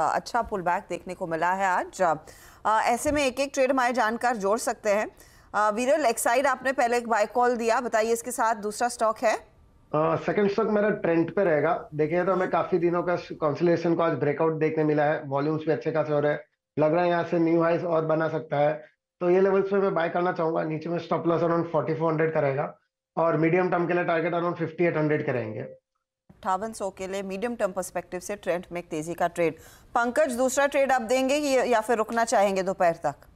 अच्छा pull back देखने को मिला है आज ऐसे में एक एक ट्रेड हमारे जानकार जोड़ सकते हैं वीरल एक्साइड आपने पहले एक बाय कॉल दिया बताइए इसके साथ दूसरा स्टॉक है सेकंड स्टॉक मेरा ट्रेंड पे रहेगा देखिए तो हमें काफी दिनों का कॉन्सिलेशन को आज ब्रेकआउट देखने मिला है वॉल्यूम्स भी अच्छे खासे हो रहे हैं लग रहा है यहाँ से न्यू हाइस और बना सकता है तो ये लेवल्स पे मैं बाय करना चाहूंगा नीचे में stop loss around forty four का रहेगा और मीडियम टर्म के लिए target around fifty eight hundred करेंगे अट्ठावन सौ के लिए मीडियम टर्म परस्पेक्टिव से ट्रेंड में तेजी का ट्रेड पंकज दूसरा ट्रेड आप देंगे या फिर रुकना चाहेंगे दोपहर तक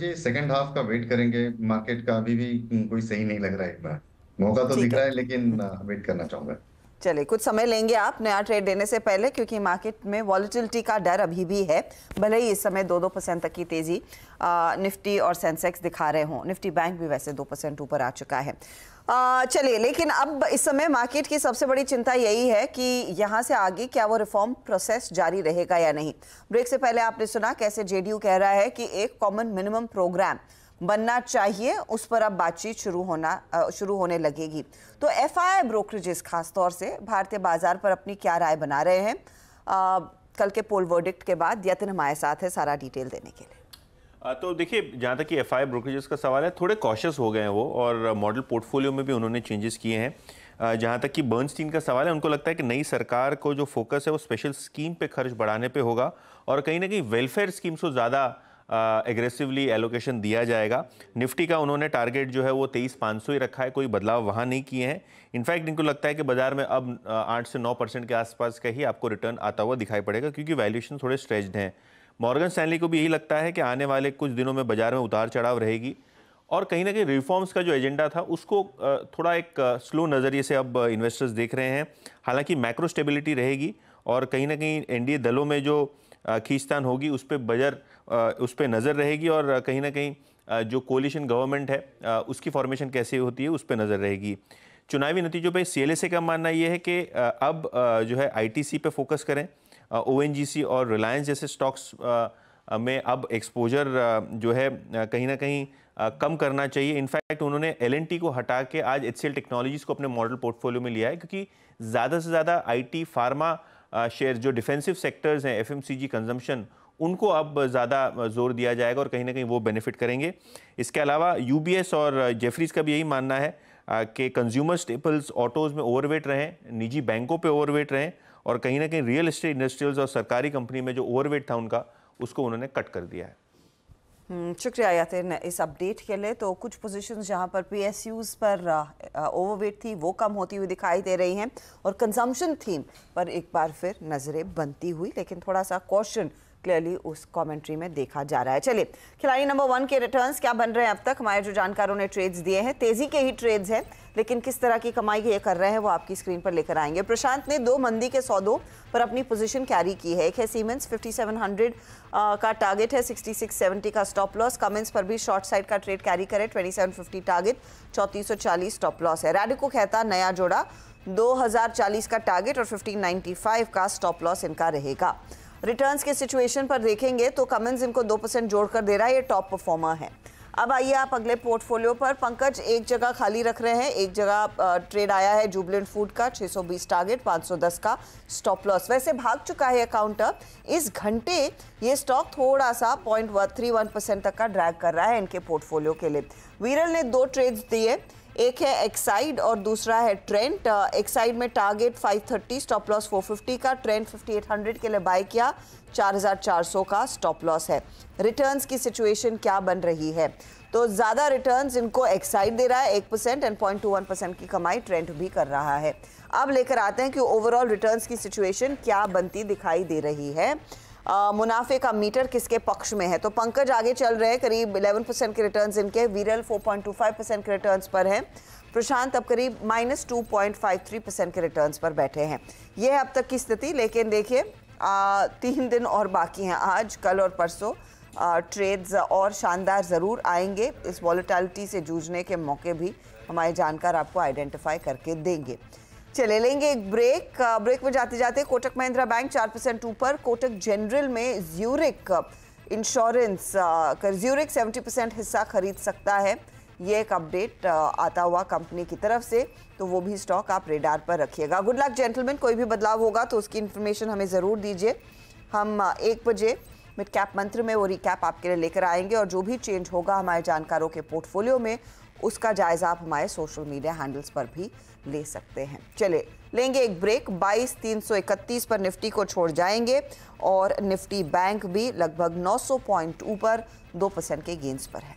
जी सेकंड हाफ का वेट करेंगे मार्केट का अभी भी कोई सही नहीं लग रहा है एक बार मौका तो दिख रहा है लेकिन वेट हाँ, करना चाहूंगा चलिए कुछ समय लेंगे आप नया ट्रेड देने से पहले क्योंकि मार्केट में वॉलिटिलिटी का डर अभी भी है भले ही इस समय दो दो परसेंट तक की तेज़ी निफ्टी और सेंसेक्स दिखा रहे हों निफ्टी बैंक भी वैसे दो परसेंट ऊपर आ चुका है चलिए लेकिन अब इस समय मार्केट की सबसे बड़ी चिंता यही है कि यहाँ से आगे क्या वो रिफॉर्म प्रोसेस जारी रहेगा या नहीं ब्रेक से पहले आपने सुना कैसे जेडीयू कह रहा है कि एक कॉमन मिनिमम प्रोग्राम बनना चाहिए उस पर अब बातचीत शुरू होना शुरू होने लगेगी तो एफ आई ब्रोकरेजेस खासतौर से भारतीय बाजार पर अपनी क्या राय बना रहे हैं आ, कल के पोल वर्डिक्ट के बाद यतिन हमारे साथ है सारा डिटेल देने के लिए तो देखिए जहाँ तक कि एफ आई ब्रोकरेजेस का सवाल है थोड़े कॉशस हो गए हैं वो और मॉडल पोर्टफोलियो में भी उन्होंने चेंजेस किए हैं जहाँ तक कि बर्नस्टीन का सवाल है उनको लगता है कि नई सरकार को जो फोकस है वो स्पेशल स्कीम पे खर्च बढ़ाने पे होगा और कहीं ना कहीं वेलफेयर स्कीम्स को ज़्यादा एग्रेसिवली एलोकेशन दिया जाएगा निफ्टी का उन्होंने टारगेट जो है वो तेईस पाँच सौ ही रखा है कोई बदलाव वहाँ नहीं किए हैं इनफैक्ट इनको लगता है कि बाजार में अब आठ से नौ परसेंट के आसपास का ही आपको रिटर्न आता हुआ दिखाई पड़ेगा क्योंकि वैल्यूशन थोड़े स्ट्रेच्ड हैं मॉर्गन स्टैनली को भी यही लगता है कि आने वाले कुछ दिनों में बाजार में उतार चढ़ाव रहेगी और कहीं ना कहीं रिफॉर्म्स का जो एजेंडा था उसको थोड़ा एक स्लो नज़रिए से अब इन्वेस्टर्स देख रहे हैं हालांकि मैक्रो स्टेबिलिटी रहेगी और कहीं ना कहीं एनडीए दलों में जो खींचतान होगी उस पर बजर उस पर नज़र रहेगी और कहीं ना कहीं जो कोलिशन गवर्नमेंट है उसकी फॉर्मेशन कैसे होती है उस पर नज़र रहेगी चुनावी नतीजों पर सी का मानना ये है कि अब जो है आईटीसी पे फोकस करें ओएनजीसी और रिलायंस जैसे स्टॉक्स में अब एक्सपोजर जो है कहीं ना कहीं कम करना चाहिए इनफैक्ट उन्होंने एल को हटा के आज एच टेक्नोलॉजीज़ को अपने मॉडल पोर्टफोलियो में लिया है क्योंकि ज़्यादा से ज़्यादा आई फार्मा शेयर जो डिफेंसिव सेक्टर्स हैं एफएमसीजी कंजम्पशन उनको अब ज़्यादा जोर दिया जाएगा और कहीं ना कहीं वो बेनिफिट करेंगे इसके अलावा यूबीएस और जेफरीज का भी यही मानना है कि कंज्यूमर स्टेपल्स ऑटोज़ में ओवरवेट रहें निजी बैंकों पे ओवरवेट रहें और कहीं ना कहीं रियल इस्टेट इंडस्ट्रियल्स और सरकारी कंपनी में जो ओवरवेट था उनका उसको उन्होंने कट कर दिया है हम्म, शुक्रिया यातिर इस अपडेट के लिए तो कुछ पोजीशंस जहां पर यूज पर ओवरवेट थी वो कम होती हुई दिखाई दे रही हैं और कंजम्पशन थीम पर एक बार फिर नज़रें बनती हुई लेकिन थोड़ा सा कॉशन क्लियरली उस कमेंट्री में देखा जा रहा है चलिए खिलाड़ी नंबर वन के रिटर्न्स क्या बन रहे हैं अब तक हमारे जो जानकारों ने ट्रेड्स दिए हैं तेजी के ही ट्रेड्स हैं लेकिन किस तरह की कमाई ये कर रहे हैं वो आपकी स्क्रीन पर लेकर आएंगे प्रशांत ने दो मंदी के सौदों पर अपनी पोजीशन कैरी की है एक है सीमेंस 5700 का टारगेट है 6670 का स्टॉप लॉस कमेंस पर भी शॉर्ट साइड का ट्रेड कैरी करे 2750 टारगेट चौंतीस स्टॉप लॉस है रेडिको कहता नया जोड़ा दो का टारगेट और फिफ्टीन का स्टॉप लॉस इनका रहेगा रिटर्न्स के सिचुएशन पर देखेंगे तो कमेंस इनको दो परसेंट जोड़कर दे रहा है ये टॉप परफॉर्मर है अब आइए आप अगले पोर्टफोलियो पर पंकज एक जगह खाली रख रहे हैं एक जगह ट्रेड आया है जुबलेंट फूड का 620 टारगेट 510 का स्टॉप लॉस वैसे भाग चुका है काउंटर इस घंटे ये स्टॉक थोड़ा सा पॉइंट थ्री वन परसेंट तक का ड्रैग कर रहा है इनके पोर्टफोलियो के लिए वीरल ने दो ट्रेड्स दिए एक है एक्साइड और दूसरा है ट्रेंट एक्साइड uh, में टारगेट 530 स्टॉप लॉस 450 का ट्रेंट 5800 के लिए बाय किया 4400 का स्टॉप लॉस है रिटर्न्स की सिचुएशन क्या बन रही है तो ज़्यादा रिटर्न्स इनको एक्साइड दे रहा है एक percent and point two one percent की कमाई ट्रेंड भी कर रहा है अब लेकर आते हैं कि ओवरऑल रिटर्न्स की सिचुएशन क्या बनती दिखाई दे रही है मुनाफे का मीटर किसके पक्ष में है तो पंकज आगे चल रहे हैं करीब 11 परसेंट के रिटर्न्स इनके वीरल 4.25 परसेंट के रिटर्न्स पर हैं प्रशांत अब करीब माइनस टू परसेंट के रिटर्न्स पर बैठे हैं ये है अब तक की स्थिति लेकिन देखिए तीन दिन और बाकी हैं आज कल और परसों ट्रेड्स और शानदार ज़रूर आएंगे इस वॉलेटलिटी से जूझने के मौके भी हमारे जानकार आपको आइडेंटिफाई करके देंगे चले लेंगे एक ब्रेक ब्रेक में जाते जाते कोटक महिंद्रा बैंक चार परसेंट ऊपर कोटक जनरल में ज्यूरिक इंश्योरेंस कर ज्यूरिक सेवेंटी परसेंट हिस्सा खरीद सकता है ये एक अपडेट आता हुआ कंपनी की तरफ से तो वो भी स्टॉक आप रेडार पर रखिएगा गुड लक जेंटलमैन कोई भी बदलाव होगा तो उसकी इन्फॉर्मेशन हमें ज़रूर दीजिए हम एक बजे मिड कैप मंत्र में वो रिकैप आपके लिए लेकर आएंगे और जो भी चेंज होगा हमारे जानकारों के पोर्टफोलियो में उसका जायजा आप हमारे सोशल मीडिया हैंडल्स पर भी ले सकते हैं चले लेंगे एक ब्रेक बाईस तीन सौ इकतीस पर निफ्टी को छोड़ जाएंगे और निफ्टी बैंक भी लगभग 900 पॉइंट ऊपर दो परसेंट के गेंस पर है